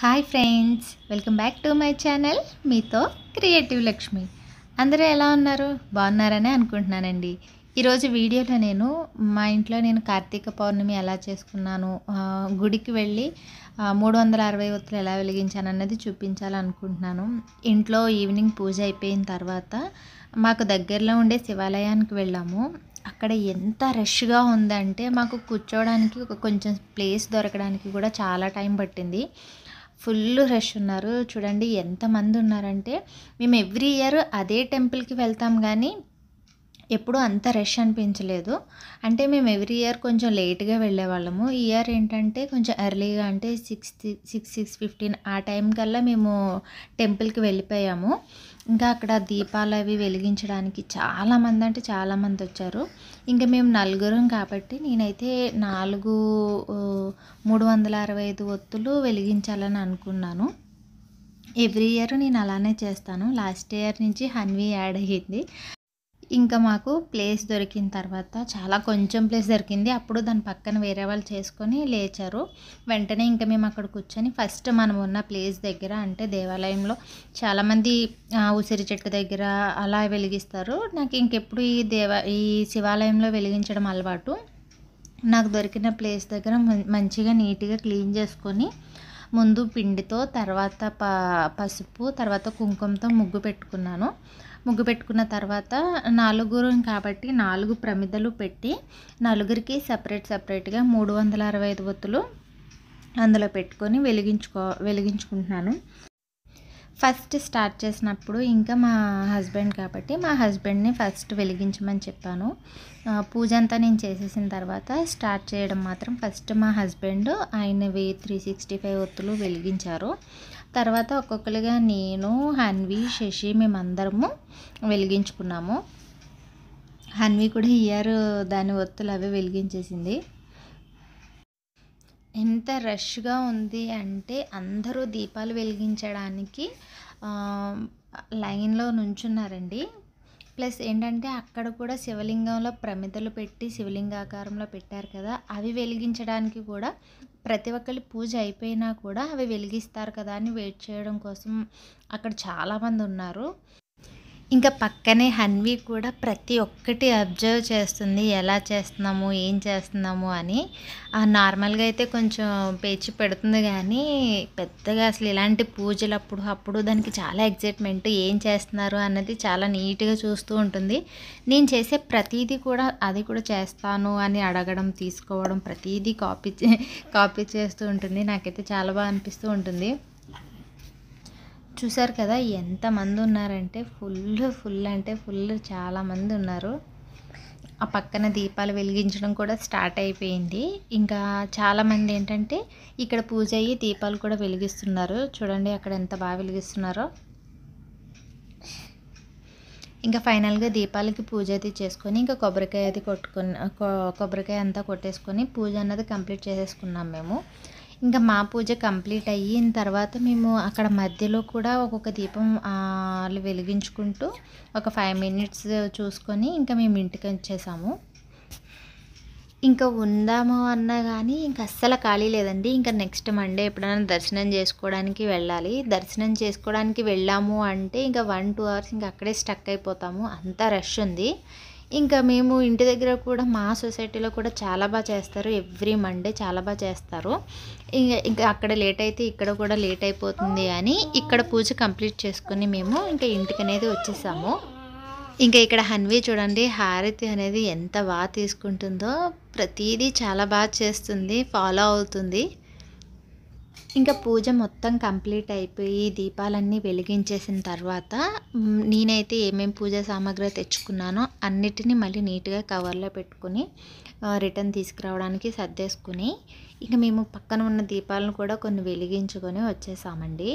hi friends welcome back to my channel మీతో creative Lakshmi అందరూ ఎలా ఉన్నారు బాగున్నారని అనుకుంటున్నానండి ఈరోజు వీడియోలో నేను మా ఇంట్లో నేను కార్తీక పౌర్ణమి ఎలా చేసుకున్నాను గుడికి వెళ్ళి మూడు వందల అరవై ఒత్తులు ఎలా వెలిగించాను అన్నది చూపించాలనుకుంటున్నాను ఇంట్లో ఈవినింగ్ పూజ అయిపోయిన తర్వాత మాకు దగ్గరలో ఉండే శివాలయానికి వెళ్ళాము అక్కడ ఎంత రష్గా ఉందంటే మాకు కూర్చోవడానికి కొంచెం ప్లేస్ దొరకడానికి కూడా చాలా టైం పట్టింది ఫుల్ రష్ ఉన్నారు చూడండి ఎంతమంది ఉన్నారంటే మేము ఎవ్రీ ఇయర్ అదే టెంపుల్కి వెళ్తాం కానీ ఎప్పుడూ అంత రష్ అనిపించలేదు అంటే మేము ఎవ్రీ ఇయర్ కొంచెం లేట్గా వెళ్ళేవాళ్ళము ఈ ఇయర్ ఏంటంటే కొంచెం ఎర్లీగా అంటే సిక్స్ సిక్స్ సిక్స్ ఫిఫ్టీన్ ఆ టైం కల్లా మేము టెంపుల్కి వెళ్ళిపోయాము ఇంకా అక్కడ దీపాలు అవి వెలిగించడానికి చాలామంది అంటే చాలామంది వచ్చారు ఇంకా మేము నలుగురం కాబట్టి నేనైతే నాలుగు మూడు వందల అరవై ఐదు ఒత్తులు వెలిగించాలని అనుకున్నాను ఎవ్రీ ఇయర్ నేను అలానే చేస్తాను లాస్ట్ ఇయర్ నుంచి హన్వి యాడ్ అయ్యింది ఇంకా మాకు ప్లేస్ దొరికిన తర్వాత చాలా కొంచెం ప్లేస్ దొరికింది అప్పుడు దాని పక్కన వేరే వాళ్ళు చేసుకొని లేచారు వెంటనే ఇంకా మేము అక్కడ కూర్చొని ఫస్ట్ మనం ఉన్న ప్లేస్ దగ్గర అంటే దేవాలయంలో చాలామంది ఉసిరి చెట్టు దగ్గర అలా వెలిగిస్తారు నాకు ఇంకెప్పుడు ఈ దేవ ఈ శివాలయంలో వెలిగించడం అలవాటు నాకు దొరికిన ప్లేస్ దగ్గర మంచిగా నీట్గా క్లీన్ చేసుకొని ముందు పిండితో తర్వాత పసుపు తర్వాత కుంకుమతో ముగ్గు పెట్టుకున్నాను ముగ్గు పెట్టుకున్న తర్వాత నాలుగురు కాబట్టి నాలుగు ప్రమిదలు పెట్టి నలుగురికి సపరేట్ సపరేట్గా మూడు వందల అరవై ఐదు ఒత్తులు అందులో పెట్టుకొని వెలిగించుకో వెలిగించుకుంటున్నాను ఫస్ట్ స్టార్ట్ చేసినప్పుడు ఇంకా మా హస్బెండ్ కాబట్టి మా హస్బెండ్ని ఫస్ట్ వెలిగించమని చెప్పాను పూజ అంతా నేను చేసేసిన తర్వాత స్టార్ట్ చేయడం మాత్రం ఫస్ట్ మా హస్బెండ్ ఆయనవి త్రీ సిక్స్టీ ఫైవ్ ఒత్తులు వెలిగించారు తర్వాత ఒక్కొక్కరుగా నేను హన్వి శశి మేమందరము వెలిగించుకున్నాము హన్వి కూడా ఇయర్ దాని ఒత్తులు అవి వెలిగించేసింది ఎంత రష్గా ఉంది అంటే అందరూ దీపాలు వెలిగించడానికి లైన్లో నుంచున్నారండి ప్లస్ ఏంటంటే అక్కడ కూడా శివలింగంలో ప్రమిదలు పెట్టి శివలింగాకారంలో పెట్టారు కదా అవి వెలిగించడానికి కూడా ప్రతి ఒక్కరి పూజ అయిపోయినా కూడా అవి వెలిగిస్తారు కదా అని వెయిట్ చేయడం కోసం అక్కడ చాలామంది ఉన్నారు ఇంకా పక్కనే హన్వి కూడా ప్రతి ఒక్కటి అబ్జర్వ్ చేస్తుంది ఎలా చేస్తున్నాము ఏం చేస్తున్నాము అని నార్మల్గా అయితే కొంచెం పేచి పెడుతుంది కానీ పెద్దగా అసలు ఇలాంటి పూజలు అప్పుడు అప్పుడు దానికి చాలా ఎగ్జైట్మెంట్ ఏం చేస్తున్నారు అన్నది చాలా నీట్గా చూస్తూ ఉంటుంది నేను చేసే ప్రతిదీ కూడా అది కూడా చేస్తాను అని అడగడం తీసుకోవడం ప్రతీది కాపీ కాపీ చేస్తూ ఉంటుంది నాకైతే చాలా బాగా అనిపిస్తూ ఉంటుంది చూసారు కదా ఎంతమంది ఉన్నారంటే ఫుల్ ఫుల్ అంటే ఫుల్ చాలామంది ఉన్నారు ఆ పక్కన దీపాలు వెలిగించడం కూడా స్టార్ట్ అయిపోయింది ఇంకా చాలామంది ఏంటంటే ఇక్కడ పూజ అయ్యి దీపాలు కూడా వెలిగిస్తున్నారు చూడండి అక్కడ ఎంత బాగా వెలిగిస్తున్నారో ఇంకా ఫైనల్గా దీపాలకి పూజ అది చేసుకొని ఇంకా కొబ్బరికాయ అది కొట్టుకొని కొబ్బరికాయ అంతా కొట్టేసుకొని పూజ అన్నది కంప్లీట్ చేసేసుకున్నాం మేము ఇంకా మా పూజ కంప్లీట్ అయిన తర్వాత మేము అక్కడ మధ్యలో కూడా ఒక్కొక్క దీపం వెలిగించుకుంటూ ఒక ఫైవ్ మినిట్స్ చూసుకొని ఇంకా మేము ఇంటికి వచ్చేసాము ఇంకా ఉందాము అన్నా కానీ ఇంకా అస్సలు ఖాళీ లేదండి ఇంకా నెక్స్ట్ మండే ఎప్పుడైనా దర్శనం చేసుకోవడానికి వెళ్ళాలి దర్శనం చేసుకోవడానికి వెళ్ళాము అంటే ఇంకా వన్ టూ అవర్స్ ఇంకా అక్కడే స్టక్ అయిపోతాము అంత రష్ ఉంది ఇంకా మేము ఇంటి దగ్గర కూడా మా సొసైటీలో కూడా చాలా బాగా చేస్తారు ఎవ్రీ మండే చాలా బాగా చేస్తారు ఇంకా ఇంకా అక్కడ లేట్ అయితే ఇక్కడ కూడా లేట్ అయిపోతుంది అని ఇక్కడ పూజ కంప్లీట్ చేసుకుని మేము ఇంకా ఇంటికి అనేది వచ్చేసాము ఇంకా ఇక్కడ హన్వి చూడండి హారతి అనేది ఎంత బాగా తీసుకుంటుందో ప్రతిదీ చాలా బాగా చేస్తుంది ఫాలో అవుతుంది ఇంకా పూజ మొత్తం కంప్లీట్ అయిపోయి దీపాలన్నీ వెలిగించేసిన తర్వాత నేనైతే ఏమేమి పూజ సామాగ్రి తెచ్చుకున్నానో అన్నిటినీ మళ్ళీ నీట్గా కవర్లో పెట్టుకుని రిటర్న్ తీసుకురావడానికి సర్దేసుకుని ఇంకా మేము పక్కన ఉన్న దీపాలను కూడా కొన్ని వెలిగించుకొని వచ్చేసామండి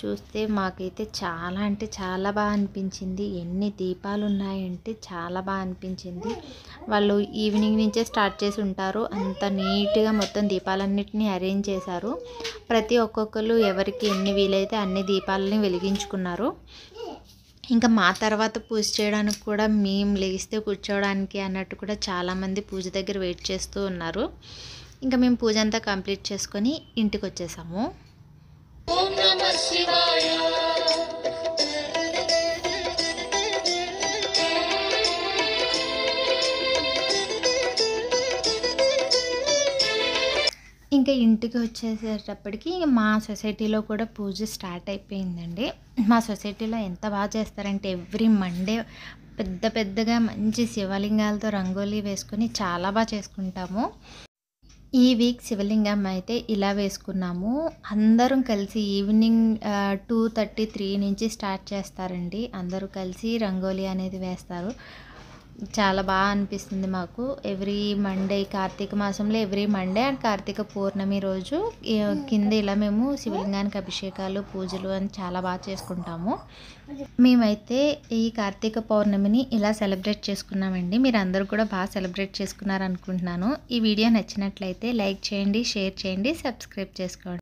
చూస్తే మాకైతే చాలా అంటే చాలా బాగా అనిపించింది ఎన్ని దీపాలు ఉన్నాయంటే చాలా బాగా అనిపించింది వాళ్ళు ఈవినింగ్ నుంచే స్టార్ట్ చేసి ఉంటారు అంత నీట్గా మొత్తం దీపాలన్నిటిని అరేంజ్ చేశారు ప్రతి ఒక్కొక్కరు ఎవరికి ఎన్ని వీలైతే అన్ని దీపాలని వెలిగించుకున్నారు ఇంకా మా తర్వాత పూజ చేయడానికి కూడా మేము లేస్తే కూర్చోవడానికి అన్నట్టు కూడా చాలామంది పూజ దగ్గర వెయిట్ చేస్తూ ఉన్నారు ఇంకా మేము పూజ అంతా కంప్లీట్ చేసుకొని ఇంటికి వచ్చేసాము ఇంకా ఇంటికి వచ్చేసేటప్పటికి మా సొసైటీలో కూడా పూజ స్టార్ట్ అయిపోయిందండి మా సొసైటీలో ఎంత బాగా చేస్తారంటే ఎవ్రీ మండే పెద్ద పెద్దగా మంచి శివలింగాలతో రంగోలీ వేసుకుని చాలా బాగా చేసుకుంటాము ఈ వీక్ శివలింగం అయితే ఇలా వేసుకున్నాము అందరం కలిసి ఈవినింగ్ టూ థర్టీ త్రీ నుంచి స్టార్ట్ చేస్తారండి అందరూ కలిసి రంగోలీ అనేది వేస్తారు చాలా బాగా అనిపిస్తుంది మాకు ఎవ్రీ మండే కార్తీక మాసంలో every Monday and Kartika Purnima రోజు కింద ఇలా మేము శివలింగానికి అభిషేకాలు పూజలు అని చాలా బాగా చేసుకుంటాము మేమైతే ఈ కార్తీక పౌర్ణమిని ఇలా సెలబ్రేట్ చేసుకున్నామండి మీరు అందరూ కూడా బాగా సెలబ్రేట్ చేసుకున్నారనుకుంటున్నాను ఈ వీడియో నచ్చినట్లయితే లైక్ చేయండి షేర్ చేయండి సబ్స్క్రైబ్ చేసుకోండి